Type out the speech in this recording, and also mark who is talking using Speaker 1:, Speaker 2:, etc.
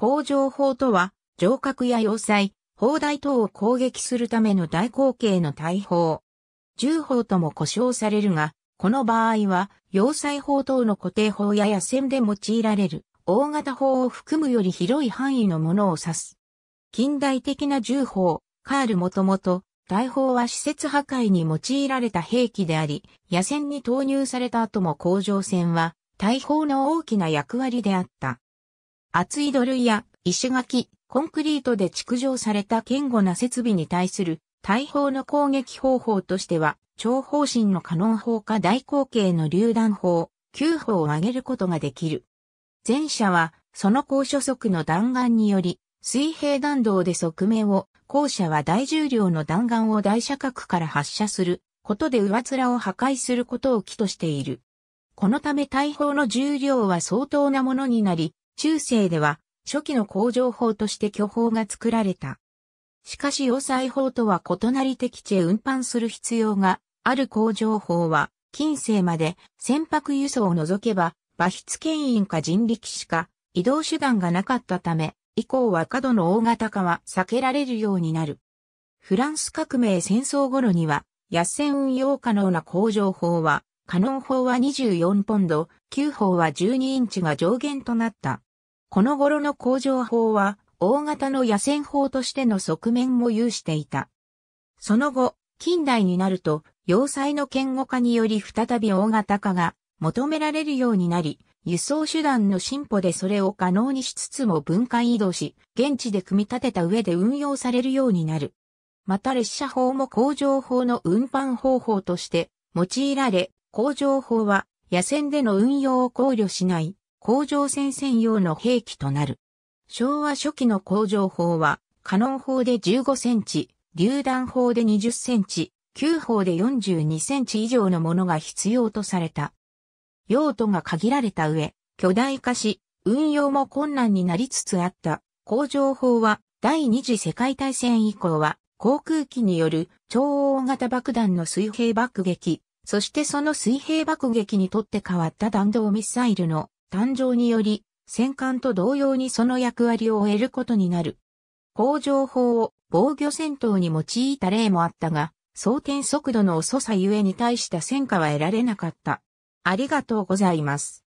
Speaker 1: 工場砲とは、城郭や要塞、砲台等を攻撃するための大口径の大砲。銃砲とも呼称されるが、この場合は、要塞砲等の固定砲や野戦で用いられる、大型砲を含むより広い範囲のものを指す。近代的な銃砲、カールもともと、大砲は施設破壊に用いられた兵器であり、野戦に投入された後も工場戦は、大砲の大きな役割であった。厚い土塁や石垣、コンクリートで築城された堅固な設備に対する大砲の攻撃方法としては、長方針のカノン砲か大口径の榴弾砲、9砲を上げることができる。前者は、その高所速の弾丸により、水平弾道で側面を、後者は大重量の弾丸を大射角から発射することで上面を破壊することを起としている。このため大砲の重量は相当なものになり、中世では初期の工場法として巨法が作られた。しかし要塞法とは異なり敵地へ運搬する必要がある工場法は近世まで船舶輸送を除けば馬筆牽引か人力しか移動手段がなかったため、以降は過度の大型化は避けられるようになる。フランス革命戦争頃には、野戦運用可能な工場法は、カノン法は24ポンド、9法は12インチが上限となった。この頃の工場法は、大型の野戦法としての側面も有していた。その後、近代になると、要塞の堅固化により再び大型化が求められるようになり、輸送手段の進歩でそれを可能にしつつも分解移動し、現地で組み立てた上で運用されるようになる。また列車法も工場法の運搬方法として用いられ、工場法は野戦での運用を考慮しない甲状腺専用の兵器となる。昭和初期の工場砲は、カノン砲で15センチ、榴弾砲で20センチ、旧砲で42センチ以上のものが必要とされた。用途が限られた上、巨大化し、運用も困難になりつつあった工場砲は、第二次世界大戦以降は、航空機による超大型爆弾の水平爆撃、そしてその水平爆撃にとって変わった弾道ミサイルの誕生により、戦艦と同様にその役割を得ることになる。工場法を防御戦闘に用いた例もあったが、装填速度の遅さゆえに対した戦果は得られなかった。ありがとうございます。